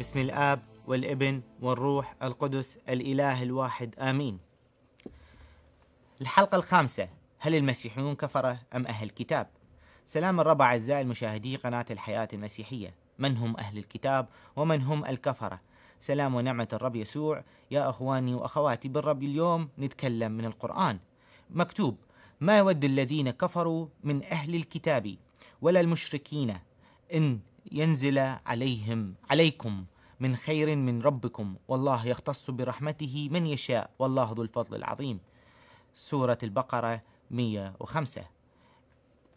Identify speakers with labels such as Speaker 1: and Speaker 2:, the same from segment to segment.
Speaker 1: بسم الآب والابن والروح القدس الاله الواحد امين. الحلقه الخامسه هل المسيحيون كفره ام اهل الكتاب؟ سلام الرب اعزائي المشاهدي قناه الحياه المسيحيه، من هم اهل الكتاب ومن هم الكفره؟ سلام ونعمه الرب يسوع يا اخواني واخواتي بالرب اليوم نتكلم من القران. مكتوب: ما يود الذين كفروا من اهل الكتاب ولا المشركين ان ينزل عليهم عليكم من خير من ربكم والله يختص برحمته من يشاء والله ذو الفضل العظيم سورة البقرة 105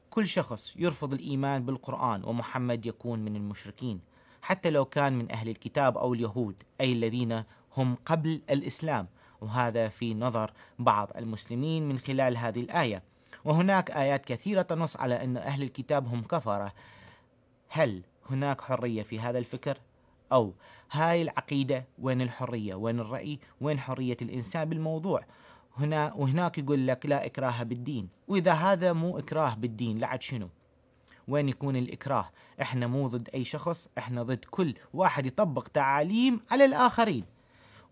Speaker 1: كل شخص يرفض الإيمان بالقرآن ومحمد يكون من المشركين حتى لو كان من أهل الكتاب أو اليهود أي الذين هم قبل الإسلام وهذا في نظر بعض المسلمين من خلال هذه الآية وهناك آيات كثيرة تنص على أن أهل الكتاب هم كفرة هل هناك حرية في هذا الفكر؟ أو هاي العقيدة وين الحرية وين الرأي وين حرية الإنسان بالموضوع هنا وهناك يقول لك لا إكراه بالدين وإذا هذا مو إكراه بالدين لعد شنو وين يكون الإكراه إحنا مو ضد أي شخص إحنا ضد كل واحد يطبق تعاليم على الآخرين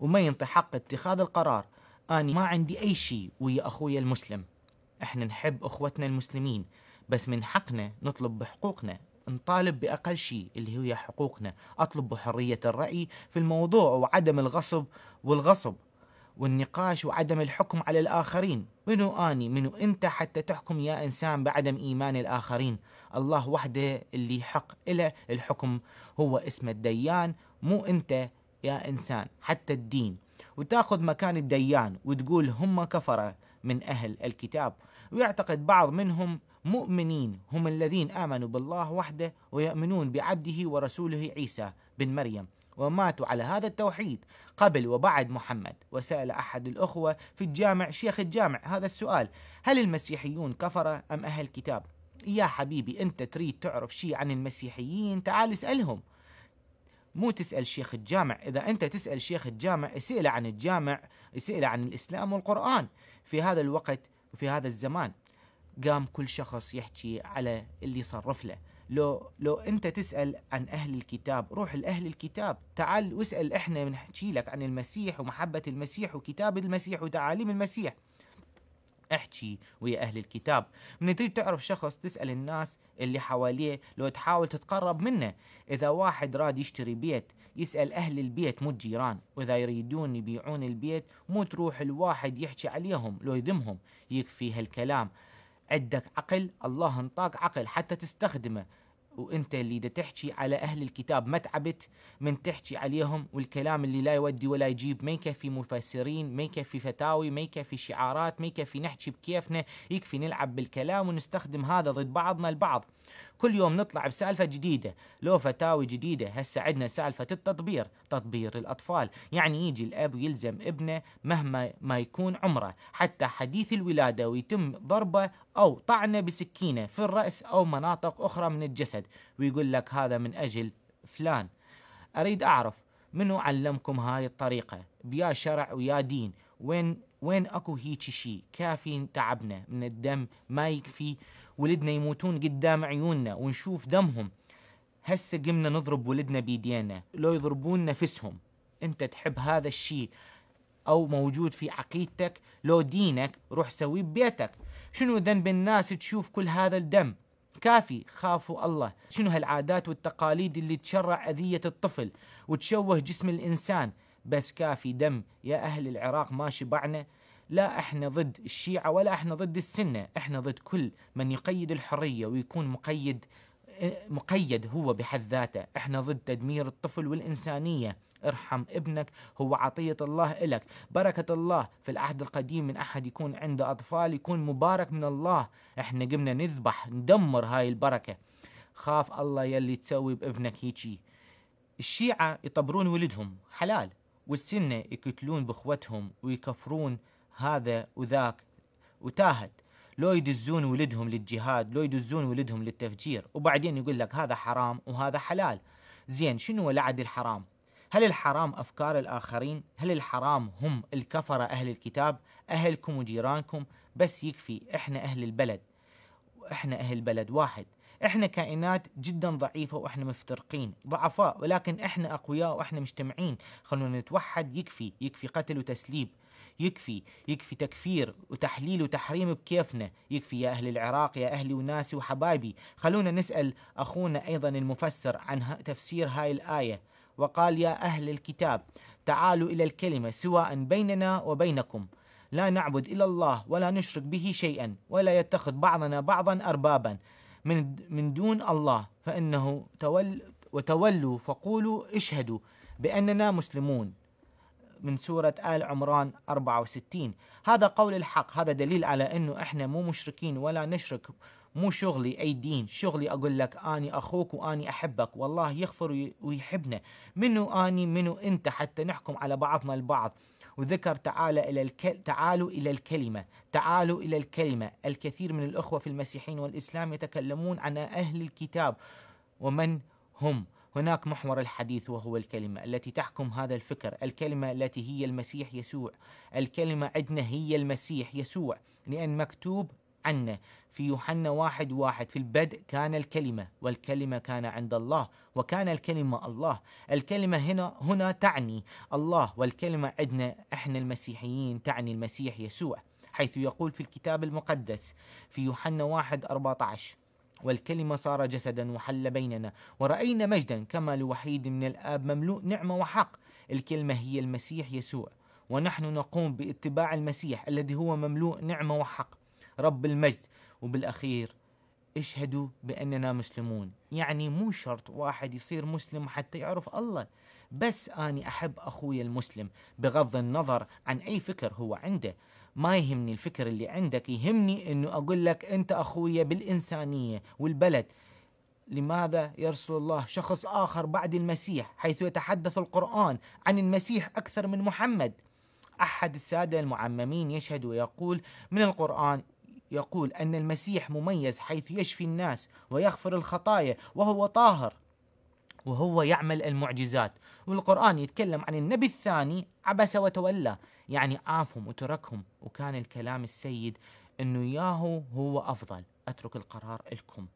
Speaker 1: وما ينطي حق اتخاذ القرار أنا ما عندي أي شيء ويا أخوي المسلم إحنا نحب أخوتنا المسلمين بس من حقنا نطلب بحقوقنا نطالب بأقل شيء اللي هي حقوقنا أطلب بحرية الرأي في الموضوع وعدم الغصب والغصب والنقاش وعدم الحكم على الآخرين منو أني منو أنت حتى تحكم يا إنسان بعدم إيمان الآخرين الله وحده اللي حق إلى الحكم هو اسم الديان مو أنت يا إنسان حتى الدين وتاخذ مكان الديان وتقول هم كفرة من أهل الكتاب ويعتقد بعض منهم مؤمنين هم الذين آمنوا بالله وحده ويؤمنون بعبده ورسوله عيسى بن مريم وماتوا على هذا التوحيد قبل وبعد محمد وسأل أحد الأخوة في الجامع شيخ الجامع هذا السؤال هل المسيحيون كفرة أم أهل كتاب؟ يا حبيبي أنت تريد تعرف شيء عن المسيحيين تعال اسألهم مو تسأل شيخ الجامع إذا أنت تسأل شيخ الجامع اسأله عن الجامع اسأله عن الإسلام والقرآن في هذا الوقت وفي هذا الزمان قام كل شخص يحكي على اللي صرف له لو لو انت تسال عن اهل الكتاب روح لاهل الكتاب تعال واسال احنا بنحكي لك عن المسيح ومحبه المسيح وكتاب المسيح وتعاليم المسيح احكي ويا اهل الكتاب من تريد تعرف شخص تسال الناس اللي حواليه لو تحاول تتقرب منه اذا واحد راد يشتري بيت يسال اهل البيت مو الجيران واذا يريدون يبيعون البيت مو تروح الواحد يحكي عليهم لو يذمهم يكفي هالكلام عندك عقل الله انطاك عقل حتى تستخدمه وانت اللي دا تحكي على اهل الكتاب ما تعبت من تحكي عليهم والكلام اللي لا يودي ولا يجيب ما يكفي مفسرين ما يكفي فتاوي ما يكفي شعارات ما يكفي نحكي بكيفنا يكفي نلعب بالكلام ونستخدم هذا ضد بعضنا البعض كل يوم نطلع بسالفه جديده لو فتاوي جديده هسه عندنا سالفه التطبير تطبير الاطفال يعني يجي الاب يلزم ابنه مهما ما يكون عمره حتى حديث الولاده ويتم ضربه او طعنه بسكينه في الراس او مناطق اخرى من الجسد ويقول لك هذا من اجل فلان اريد اعرف منو علمكم هاي الطريقه بيا شرع ويا دين وين وين اكو هيجي شيء كافي تعبنا من الدم ما يكفي ولدنا يموتون قدام عيوننا ونشوف دمهم هسه قمنا نضرب ولدنا بيدينا لو يضربون نفسهم انت تحب هذا الشيء او موجود في عقيدتك لو دينك روح سويه ببيتك شنو ذنب الناس تشوف كل هذا الدم كافي خافوا الله شنو هالعادات والتقاليد اللي تشرع أذية الطفل وتشوه جسم الإنسان بس كافي دم يا أهل العراق ما شبعنا لا احنا ضد الشيعة ولا احنا ضد السنة احنا ضد كل من يقيد الحرية ويكون مقيد مقيد هو بحد ذاته احنا ضد تدمير الطفل والإنسانية ارحم ابنك هو عطية الله إلك بركة الله في العهد القديم من أحد يكون عنده أطفال يكون مبارك من الله احنا قمنا نذبح ندمر هاي البركة خاف الله يلي تسوي بابنك هيجي الشيعة يطبرون ولدهم حلال والسنة يقتلون بإخوتهم ويكفرون هذا وذاك وتاهت لو يدزون ولدهم للجهاد لو يدزون ولدهم للتفجير وبعدين يقول لك هذا حرام وهذا حلال زين شنو ولعد لعد الحرام هل الحرام أفكار الآخرين هل الحرام هم الكفرة أهل الكتاب أهلكم وجيرانكم بس يكفي إحنا أهل البلد إحنا أهل بلد واحد احنا كائنات جدا ضعيفه واحنا مفترقين ضعفاء ولكن احنا اقوياء واحنا مجتمعين خلونا نتوحد يكفي يكفي قتل وتسليب يكفي يكفي تكفير وتحليل وتحريم بكيفنا يكفي يا أهل العراق يا أهلي وناسي وحبايبي خلونا نسأل أخونا أيضا المفسر عن تفسير هاي الآية وقال يا أهل الكتاب تعالوا إلى الكلمة سواء بيننا وبينكم لا نعبد إلا الله ولا نشرك به شيئا ولا يتخذ بعضنا بعضا أربابا من من دون الله فإنه تول وتولوا فقولوا اشهدوا بأننا مسلمون من سورة آل عمران 64 هذا قول الحق هذا دليل على أنه إحنا مو مشركين ولا نشرك مو شغلي أي دين شغلي أقول لك أني أخوك وأني أحبك والله يغفر ويحبنا منو أني منو أنت حتى نحكم على بعضنا البعض وذكر تعالى إلى الك... تعالوا إلى الكلمة تعالوا إلى الكلمة الكثير من الأخوة في المسيحين والإسلام يتكلمون عن أهل الكتاب ومن هم هناك محور الحديث وهو الكلمة التي تحكم هذا الفكر الكلمة التي هي المسيح يسوع الكلمة عندنا هي المسيح يسوع لأن مكتوب عنا في يوحنا واحد واحد في البدء كان الكلمة والكلمة كان عند الله وكان الكلمة الله الكلمة هنا هنا تعني الله والكلمة عندنا احنا المسيحيين تعني المسيح يسوع حيث يقول في الكتاب المقدس في يوحنا واحد أربعة عشر والكلمة صار جسدا وحل بيننا ورأينا مجدا كما لوحيد من الآب مملوء نعمة وحق الكلمة هي المسيح يسوع ونحن نقوم باتباع المسيح الذي هو مملوء نعمة وحق رب المجد وبالأخير اشهدوا بأننا مسلمون يعني مو شرط واحد يصير مسلم حتى يعرف الله بس أني أحب أخوي المسلم بغض النظر عن أي فكر هو عنده ما يهمني الفكر اللي عندك يهمني أنه أقول لك أنت أخوي بالإنسانية والبلد لماذا يرسل الله شخص آخر بعد المسيح حيث يتحدث القرآن عن المسيح أكثر من محمد أحد السادة المعممين يشهد ويقول من القرآن يقول أن المسيح مميز حيث يشفي الناس ويغفر الخطايا وهو طاهر وهو يعمل المعجزات والقرآن يتكلم عن النبي الثاني عبس وتولى يعني عافهم وتركهم وكان الكلام السيد أنه ياهو هو أفضل أترك القرار لكم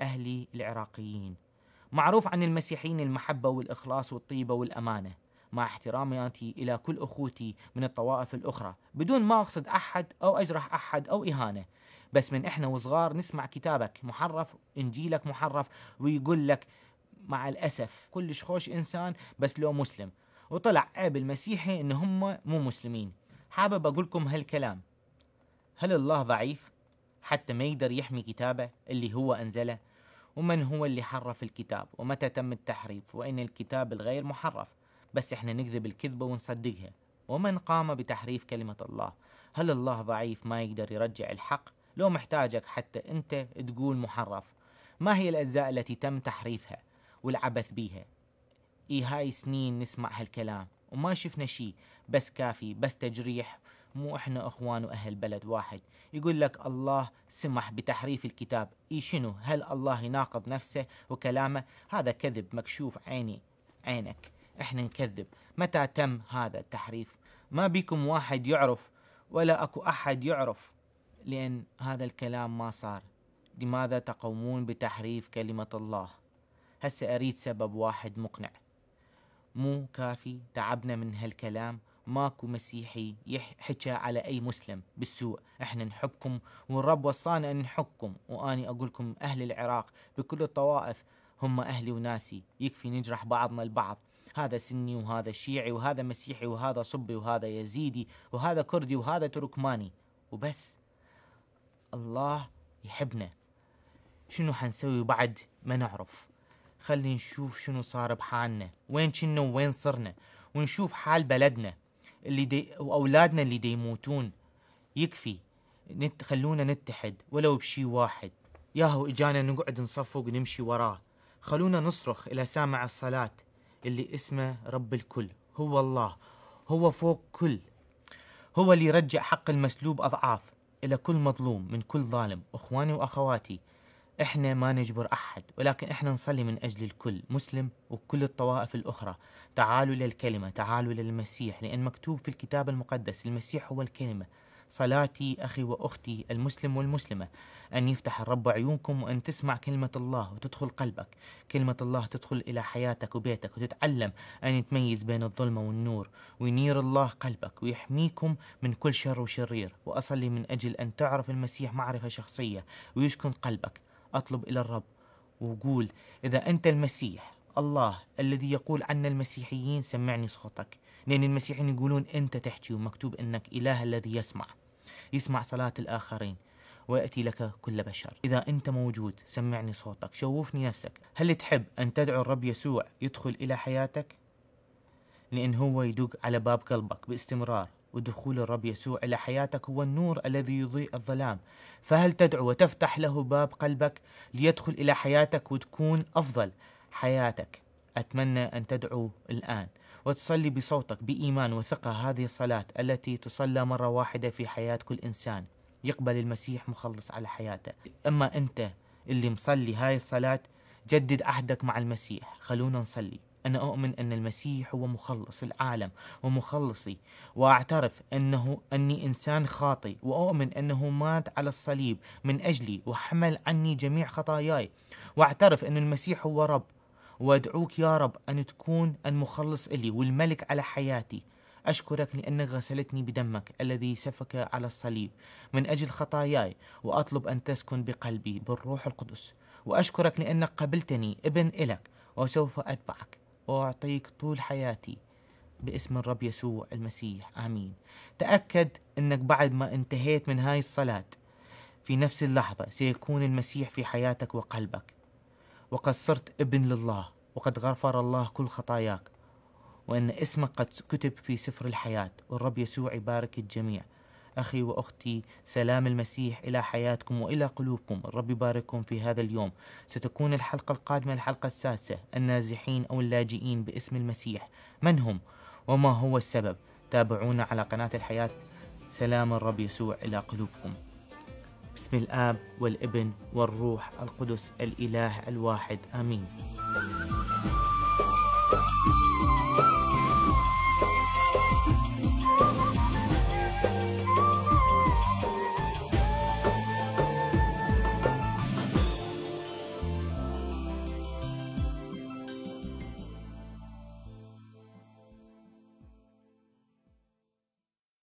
Speaker 1: أهلي العراقيين معروف عن المسيحيين المحبة والإخلاص والطيبة والأمانة مع أنت إلى كل أخوتي من الطوائف الأخرى بدون ما أقصد أحد أو أجرح أحد أو إهانة بس من إحنا وصغار نسمع كتابك محرف إنجيلك محرف ويقول لك مع الأسف كلش خوش إنسان بس لو مسلم وطلع عيب المسيحي إن هم مو مسلمين حابب أقول لكم هالكلام هل الله ضعيف حتى ما يقدر يحمي كتابه اللي هو أنزله ومن هو اللي حرف الكتاب ومتى تم التحريف وإن الكتاب الغير محرف بس احنا نكذب الكذبة ونصدقها ومن قام بتحريف كلمة الله هل الله ضعيف ما يقدر يرجع الحق لو محتاجك حتى انت تقول محرف ما هي الأجزاء التي تم تحريفها والعبث بيها إي هاي سنين نسمع هالكلام وما شفنا شي بس كافي بس تجريح مو احنا اخوان واهل بلد واحد يقول لك الله سمح بتحريف الكتاب اي شنو هل الله يناقض نفسه وكلامه هذا كذب مكشوف عيني عينك احنا نكذب متى تم هذا التحريف ما بيكم واحد يعرف ولا اكو احد يعرف لان هذا الكلام ما صار لماذا تقومون بتحريف كلمة الله هسه اريد سبب واحد مقنع مو كافي تعبنا من هالكلام ماكو مسيحي يحكى على اي مسلم بالسوء احنا نحبكم والرب وصانا ان نحبكم واني اقولكم اهل العراق بكل الطوائف هم اهلي وناسي يكفي نجرح بعضنا البعض هذا سني وهذا شيعي وهذا مسيحي وهذا صبي وهذا يزيدي وهذا كردي وهذا تركماني وبس الله يحبنا شنو حنسوي بعد ما نعرف خلي نشوف شنو صار بحالنا وين كنا وين صرنا ونشوف حال بلدنا اللي دي واولادنا اللي ديموتون يكفي نت خلونا نتحد ولو بشي واحد ياهو اجانا نقعد نصفق ونمشي وراه خلونا نصرخ الى سامع الصلاه اللي اسمه رب الكل هو الله هو فوق كل هو اللي يرجع حق المسلوب أضعاف إلى كل مظلوم من كل ظالم أخواني وأخواتي إحنا ما نجبر أحد ولكن إحنا نصلي من أجل الكل مسلم وكل الطوائف الأخرى تعالوا للكلمة تعالوا للمسيح لأن مكتوب في الكتاب المقدس المسيح هو الكلمة صلاتي أخي وأختي المسلم والمسلمة أن يفتح الرب عيونكم وأن تسمع كلمة الله وتدخل قلبك كلمة الله تدخل إلى حياتك وبيتك وتتعلم أن يتميز بين الظلمة والنور وينير الله قلبك ويحميكم من كل شر وشرير وأصلي من أجل أن تعرف المسيح معرفة شخصية ويسكن قلبك أطلب إلى الرب وقول إذا أنت المسيح الله الذي يقول عنا المسيحيين سمعني صوتك لأن المسيحيين يقولون أنت تحكي ومكتوب أنك إله الذي يسمع يسمع صلاة الآخرين ويأتي لك كل بشر إذا أنت موجود سمعني صوتك شوفني نفسك هل تحب أن تدعو الرب يسوع يدخل إلى حياتك؟ لأن هو يدق على باب قلبك باستمرار ودخول الرب يسوع إلى حياتك هو النور الذي يضيء الظلام فهل تدعو وتفتح له باب قلبك ليدخل إلى حياتك وتكون أفضل حياتك أتمنى أن تدعو الآن وتصلي بصوتك بإيمان وثقة هذه الصلاة التي تصلى مرة واحدة في حياة كل إنسان يقبل المسيح مخلص على حياته أما أنت اللي مصلي هاي الصلاة جدد عهدك مع المسيح خلونا نصلي أنا أؤمن أن المسيح هو مخلص العالم ومخلصي وأعترف أنه أني إنسان خاطئ وأؤمن أنه مات على الصليب من أجلي وحمل عني جميع خطاياي وأعترف أن المسيح هو رب وأدعوك يا رب أن تكون المخلص إلي والملك على حياتي أشكرك لأنك غسلتني بدمك الذي سفك على الصليب من أجل خطاياي وأطلب أن تسكن بقلبي بالروح القدس وأشكرك لأنك قبلتني ابن إلك وسوف أتبعك وأعطيك طول حياتي باسم الرب يسوع المسيح آمين تأكد أنك بعد ما انتهيت من هاي الصلاة في نفس اللحظة سيكون المسيح في حياتك وقلبك وقد صرت ابن لله وقد غفر الله كل خطاياك وأن اسمك قد كتب في سفر الحياة والرب يسوع يبارك الجميع أخي وأختي سلام المسيح إلى حياتكم وإلى قلوبكم الرب يبارككم في هذا اليوم ستكون الحلقة القادمة الحلقة السادسة النازحين أو اللاجئين باسم المسيح من هم وما هو السبب تابعونا على قناة الحياة سلام الرب يسوع إلى قلوبكم باسم الآب والابن والروح القدس الإله الواحد آمين